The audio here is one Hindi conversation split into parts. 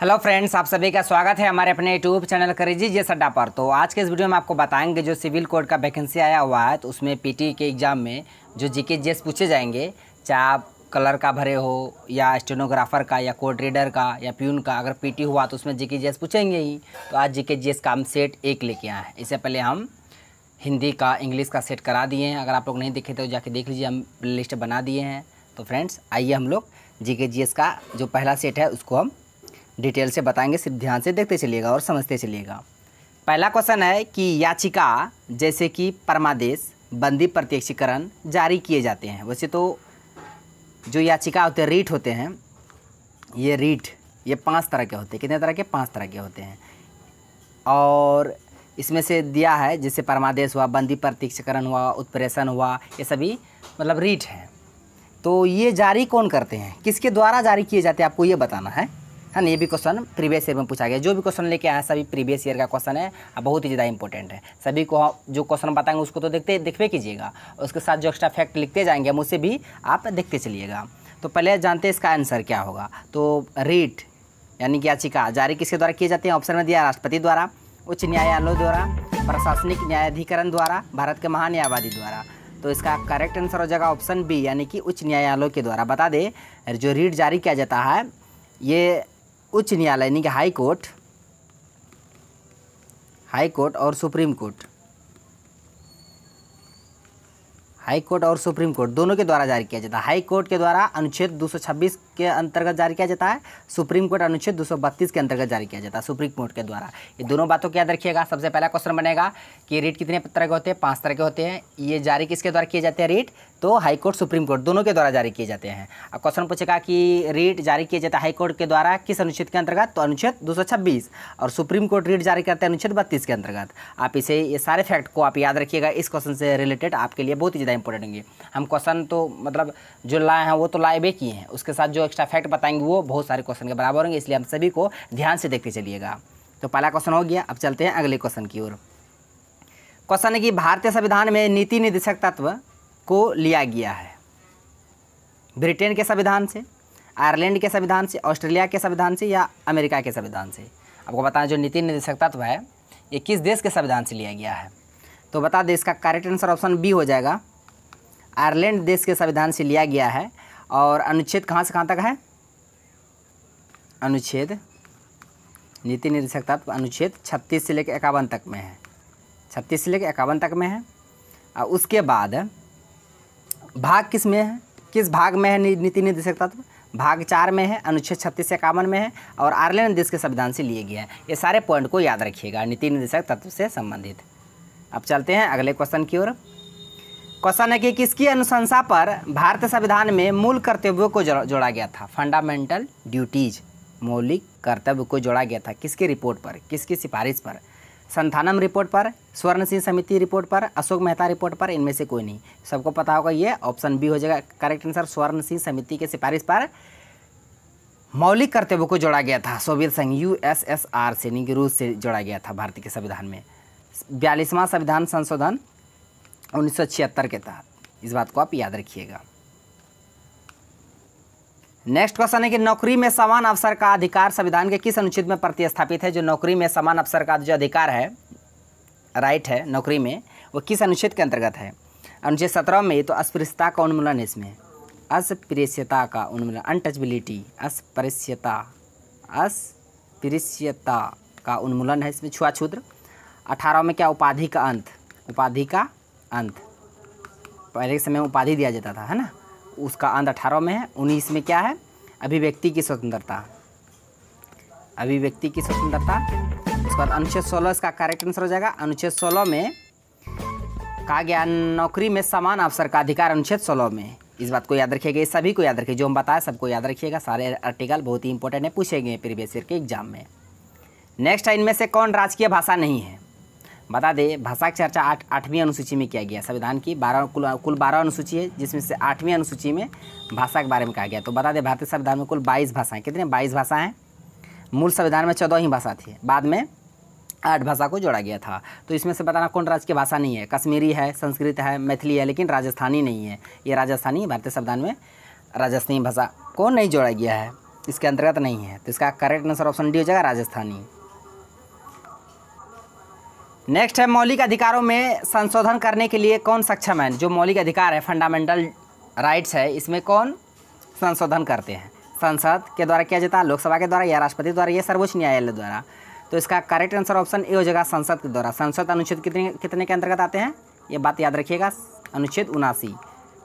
हेलो फ्रेंड्स आप सभी का स्वागत है हमारे अपने यूट्यूब चैनल करीजी जे सड्डा पर तो आज के इस वीडियो में आपको बताएंगे जो सिविल कोड का वैकेंसी आया हुआ है तो उसमें पीटी e के एग्ज़ाम में जो जीके जीएस पूछे जाएंगे चाहे आप कलर का भरे हो या स्टेनोग्राफर का या कोड रीडर का या प्यून का अगर पीटी e हुआ तो उसमें जी के पूछेंगे ही तो आज जी के का हम सेट एक लेके आए हैं इससे पहले हम हिंदी का इंग्लिश का सेट करा दिए हैं अगर आप लोग नहीं देखे तो जाके देख लीजिए हम लिस्ट बना दिए हैं तो फ्रेंड्स आइए हम लोग जी के जी एस का जो पहला सेट है उसको हम डिटेल से बताएंगे सिर्फ ध्यान से देखते चलिएगा और समझते चलिएगा पहला क्वेश्चन है कि याचिका जैसे कि परमादेश बंदी प्रत्यक्षीकरण जारी किए जाते हैं वैसे तो जो याचिका होते हैं रीट होते हैं ये रीट ये पांच तरह के होते हैं कितने तरह के पांच तरह के होते हैं और इसमें से दिया है जैसे परमादेश हुआ बंदी प्रत्यक्षकरण हुआ उत्प्रेषण हुआ ये सभी मतलब रीट हैं तो ये जारी कौन करते हैं किसके द्वारा जारी किए जाते हैं आपको ये बताना है है हाँ, ना ये भी क्वेश्चन प्रीवियस ईयर में पूछा गया जो भी क्वेश्चन लेके आए सभी प्रीवियस ईयर का क्वेश्चन है और बहुत ही ज़्यादा इंपॉर्टेंट है सभी को जो क्वेश्चन बताएंगे उसको तो देखते देखवे कीजिएगा उसके साथ जो एक्स्ट्रा फैक्ट लिखते जाएंगे हम उसे भी आप देखते चलिएगा तो पहले जानते हैं इसका आंसर क्या होगा तो रीट यानी कि याचिका जारी किसके द्वारा किए जाते हैं ऑप्शन में दिया राष्ट्रपति द्वारा उच्च न्यायालय द्वारा प्रशासनिक न्यायाधिकरण द्वारा भारत के महान्यायवादी द्वारा तो इसका करेक्ट आंसर हो जाएगा ऑप्शन बी यानी कि उच्च न्यायालय के द्वारा बता दें जो रीट जारी किया जाता है ये उच्च न्यायालय यानी कि हाई कोर्ट हाई कोर्ट और सुप्रीम कोर्ट हाई कोर्ट और सुप्रीम कोर्ट दोनों के द्वारा जारी किया जाता है हाई कोर्ट के द्वारा अनुच्छेद 226 के अंतर्गत जारी किया जाता है सुप्रीम कोर्ट अनुच्छेद 232 के अंतर्गत जारी किया जाता है सुप्रीम कोर्ट के द्वारा ये दोनों बातों को याद रखिएगा सबसे पहला क्वेश्चन बनेगा कि रेट कितने तरह के होते हैं पाँच तरह के होते हैं ये जारी किसके द्वारा किए जाते हैं रेट तो हाई कोर्ट सुप्रीम कोर्ट दोनों के द्वारा जारी किए जाते हैं अब क्वेश्चन पूछेगा कि रेट जारी किया जाता है हाई कोर्ट के द्वारा किस अनुच्छेद के अंतर्गत तो अनुच्छेद 226 और सुप्रीम कोर्ट रीट जारी करते हैं अनुच्छेद बत्तीस के अंतर्गत आप इसे ये सारे फैक्ट को आप याद रखिएगा इस क्वेश्चन से रिलेटेड आपके लिए बहुत ही ज़्यादा इंपॉर्टेंट होंगे हम क्वेश्चन तो मतलब जो लाए हैं वो तो लाए भी किए हैं उसके साथ जो एक्स्ट्रा फैक्ट बताएंगे वो बहुत सारे क्वेश्चन के बराबर होंगे इसलिए हम सभी को ध्यान से देखते चलिएगा तो पहला क्वेश्चन हो गया अब चलते हैं अगले क्वेश्चन की ओर क्वेश्चन है कि भारतीय संविधान में नीति निर्देशक तत्व को लिया गया है ब्रिटेन के संविधान से आयरलैंड के संविधान से ऑस्ट्रेलिया के संविधान से या अमेरिका के संविधान से आपको बताएं जो नीति निर्देशक तत्व है ये किस देश के संविधान से लिया गया है तो बता दें इसका करेक्ट आंसर ऑप्शन बी हो जाएगा आयरलैंड देश के संविधान से लिया गया है और अनुच्छेद कहाँ से कहाँ तक है अनुच्छेद नीति निर्देशकता अनुच्छेद छत्तीस से लेकर इक्यावन तक में है छत्तीस से लेकर इक्यावन तक में है और उसके बाद भाग किस में है किस भाग में है नीति निर्देशकता भाग चार में है अनुच्छेद छत्तीस से इक्यावन में है और आयरलैंड देश के संविधान से लिए गया है ये सारे पॉइंट को याद रखिएगा नीति निर्देशक तत्व से संबंधित अब चलते हैं अगले क्वेश्चन की ओर क्वेश्चन है कि किसकी अनुशंसा पर भारतीय संविधान में मूल कर्तव्यों को जोड़ा गया था फंडामेंटल ड्यूटीज मौलिक कर्तव्य को जोड़ा गया था किसकी रिपोर्ट पर किसकी सिफारिश पर संथानम रिपोर्ट पर स्वर्ण सिंह समिति रिपोर्ट पर अशोक मेहता रिपोर्ट पर इनमें से कोई नहीं सबको पता होगा ये ऑप्शन बी हो जाएगा करेक्ट आंसर स्वर्ण सिंह समिति के सिफारिश पर मौलिक कर्तव्यों को जोड़ा गया था सोवियत संघ यूएसएसआर से यानी कि रूस से जोड़ा गया था भारतीय संविधान में बयालीसवां संविधान संशोधन उन्नीस के तहत इस बात को आप याद रखिएगा नेक्स्ट क्वेश्चन है कि नौकरी में समान अवसर का अधिकार संविधान के किस अनुच्छेद में प्रतिस्थापित है जो नौकरी में समान अवसर का जो अधिकार है राइट है नौकरी में वो किस अनुच्छेद के अंतर्गत है अनुच्छेद सत्रह में तो अस्पृश्यता का उन्मूलन इसमें अस्पृश्यता का उन्मूलन अनटचबिलिटी अस्पृश्यता अस्पृश्यता का उन्मूलन है इसमें छुआछूत्र अठारह में क्या उपाधि का अंत उपाधि का अंत पहले के समय उपाधि दिया जाता था है ना उसका अंत अठारह में है उन्नीस में क्या है अभिव्यक्ति की स्वतंत्रता अभिव्यक्ति की स्वतंत्रता उसके बाद अनुच्छेद सोलह इसका करेक्ट आंसर हो जाएगा अनुच्छेद सोलह में कहा गया नौकरी में समान अवसर का अधिकार अनुच्छेद सोलह में इस बात को याद रखिएगा ये सभी को याद रखिए जो हम बताए सबको याद रखिएगा सारे आर्टिकल बहुत ही इंपॉर्टेंट है पूछे गए प्रीवियस ईयर के एग्जाम में नेक्स्ट है इनमें से कौन राजकीय भाषा नहीं है बता दें भाषा की चर्चा आठ आठवीं अनुसूची में किया गया संविधान की बारह कुल कुल बारह अनुसूची है जिसमें से आठवीं अनुसूची में भाषा के बारे में कहा गया तो बता दें भारतीय संविधान में कुल बाईस भाषाएँ कितने बाईस भाषा हैं मूल संविधान में चौदह ही भाषा थी बाद में आठ भाषा को जोड़ा गया था तो इसमें से बताना कौन राज्य की भाषा नहीं है कश्मीरी है संस्कृत है मैथिली है लेकिन राजस्थानी नहीं है ये राजस्थानी भारतीय संविधान में राजस्थानी भाषा को नहीं जोड़ा गया है इसके अंतर्गत नहीं है तो इसका करेक्ट आंसर ऑप्शन डी हो जाएगा राजस्थानी नेक्स्ट है मौलिक अधिकारों में संशोधन करने के लिए कौन सक्षम है जो मौलिक अधिकार है फंडामेंटल राइट्स है इसमें कौन संशोधन करते हैं संसद के द्वारा किया जाता है लोकसभा के द्वारा या राष्ट्रपति द्वारा या सर्वोच्च न्यायालय द्वारा तो इसका करेक्ट आंसर ऑप्शन ए हो जाएगा संसद के द्वारा संसद अनुच्छेद कितने कितने के अंतर्गत आते हैं ये बात याद रखिएगा अनुच्छेद उनासी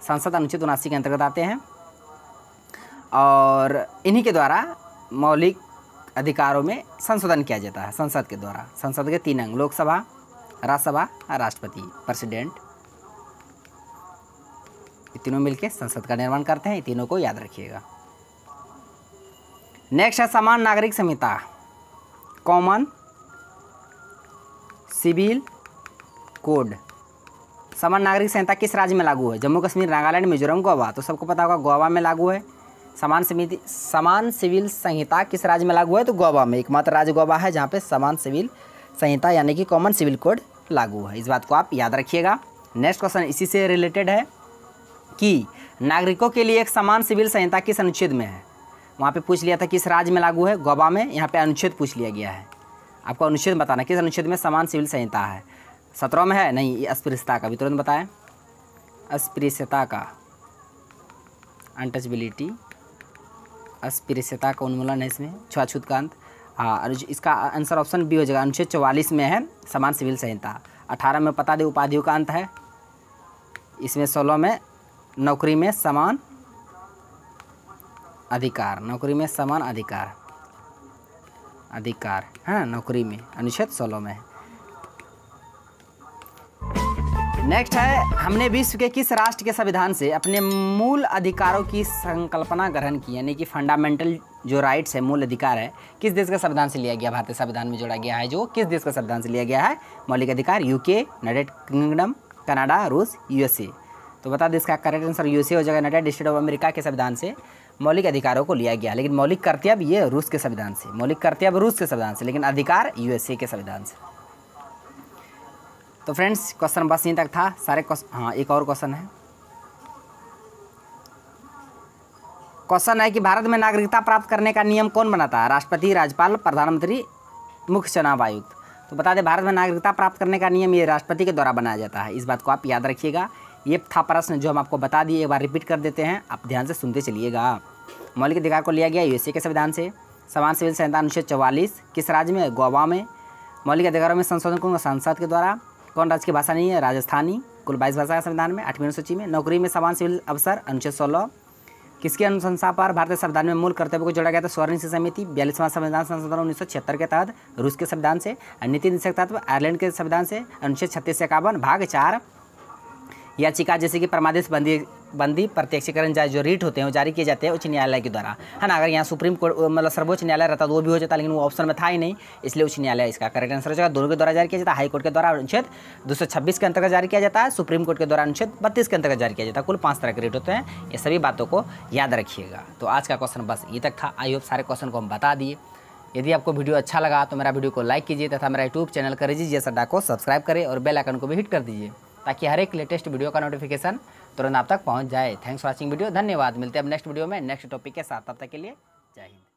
संसद अनुच्छेद उनासी के अंतर्गत आते हैं और इन्हीं के द्वारा मौलिक अधिकारों में संशोधन किया जाता है संसद के द्वारा संसद के तीन अंग लोकसभा राज्यसभा राष्ट्रपति प्रेसिडेंट ये तीनों मिलकर संसद का निर्माण करते हैं तीनों को याद रखिएगा नेक्स्ट है समान नागरिक संहिता कॉमन सिविल कोड समान नागरिक संहिता किस राज्य में लागू है जम्मू कश्मीर नागालैंड मिजोरम गोवा तो सबको पता होगा गोवा में लागू है समान समिति समान सिविल संहिता किस राज्य में लागू है तो गोवा में एकमात्र राज्य गोवा है जहाँ पे समान सिविल संहिता यानी कि कॉमन सिविल कोड लागू है इस बात को आप याद रखिएगा नेक्स्ट क्वेश्चन इसी से रिलेटेड है कि नागरिकों के लिए एक समान सिविल संहिता किस अनुच्छेद में है वहाँ पर पूछ लिया था किस राज्य में लागू है गोवा में यहाँ पर अनुच्छेद पूछ लिया गया है आपको अनुच्छेद बताना किस अनुच्छेद में समान सिविल संहिता है सत्रह में है नहीं ये अस्पृश्यता का भी तुरंत बताएं अस्पृश्यता का अनटचबिलिटी अस्पृश्यता का उन्मूलन है इसमें छुआछूत का अंत हाँ और इसका आंसर ऑप्शन बी हो जाएगा अनुच्छेद चौवालीस में है समान सिविल संहिता अठारह में पता दे उपाधियों का अंत है इसमें सोलह में नौकरी में समान अधिकार नौकरी में समान अधिकार अधिकार है हाँ, नौकरी में अनुच्छेद सोलह में है नेक्स्ट है हमने विश्व के किस राष्ट्र के संविधान से अपने मूल अधिकारों की संकल्पना ग्रहण की यानी कि फंडामेंटल जो राइट्स है मूल अधिकार है किस देश का संविधान से लिया गया भारतीय संविधान में जोड़ा गया है जो किस देश का संविधान से लिया गया है मौलिक अधिकार यूके यूनाइटेड किंगडम कनाडा रूस यूएसए तो बता दें इसका करेक्ट आंसर यूएसए हो जाएगा यूनाइटेड स्टेट ऑफ अमेरिका के संविधान से मौलिक अधिकारों को लिया गया लेकिन मौलिक कर्तव्य ये रूस के संविधान से मौलिक कर्तव्य रूस के संविधान से लेकिन अधिकार यूएसए के संविधान से तो फ्रेंड्स क्वेश्चन बस यहीं तक था सारे क्वेश्चन हाँ एक और क्वेश्चन है क्वेश्चन है कि भारत में नागरिकता प्राप्त करने का नियम कौन बनाता है राष्ट्रपति राज्यपाल प्रधानमंत्री मुख्य चुनाव आयुक्त तो बता दें भारत में नागरिकता प्राप्त करने का नियम ये राष्ट्रपति के द्वारा बनाया जाता है इस बात को आप याद रखिएगा ये था प्रश्न जो हम आपको बता दिए एक बार रिपीट कर देते हैं आप ध्यान से सुनते चलिएगा मौलिक अधिकार को लिया गया यूएसए के संविधान से समान सिविल संहिता अनुच्छेद चौवालीस किस राज्य में गोवा में मौलिक अधिकारों में संशोधन कौन संसद के द्वारा कौन राज्य की भाषा नहीं है राजस्थानी कुल बाईस भाषा है संविधान में आठवीं सूची में नौकरी में समान सिविल अवसर अनुच्छेद सोलह किसके अनुशंसा पर भारतीय संविधान में मूल कर्तव्य को जोड़ा गया था स्वर्ण समिति बयालीसवां संविधान संशोधन उन्नीस सौ छिहत्तर के तहत रूस के संविधान से नीति निशक तत्व आयरलैंड के संविधान से अनुच्छेद छत्तीस से इक्यावन भाग चार याचिका जैसे कि परमादेश बंदी बंदी प्रत्यक्षीकरण जो रीट होते हैं वो जारी किए जाते हैं उच्च न्यायालय के द्वारा है ना अगर यहाँ सुप्रीम कोर्ट मतलब सर्वोच्च न्यायालय रहता तो वो भी हो जाता लेकिन वो ऑप्शन में था ही नहीं इसलिए उच्च न्यायालय इसका करेक्ट आंसर हो जाएगा दोनों के द्वारा जारी किया जाता है हाईकोर्ट के द्वारा अनुच्छेद दो के अंतर्गत जारी किया जाता है सुप्रीम कोर्ट के द्वारा अनुच्छेद बत्तीस के अंतर्गत जारी किया जाता है कुल पाँच तरह के रेट होते हैं ये सभी बातों को याद रखिएगा तो आज का क्वेश्चन बस ये तक था आई होप सारे क्वेश्चन को हम बता दिए यदि आपको वीडियो अच्छा लगा तो मेरा वीडियो को लाइक कीजिए तथा मेरा यूट्यूब चैनल करेजी जैसा को सब्सक्राइब करें और बेल आइकन को भी हिट कर दीजिए ताकि हर एक लेटेस्ट वीडियो का नोटिफिकेशन तुरंत आप तक पहुँच जाए थैंक्स फॉर वॉचिंग वीडियो धन्यवाद मिलते हैं अब नेक्स्ट वीडियो में नेक्स्ट टॉपिक के साथ तब तक के लिए जय हिंद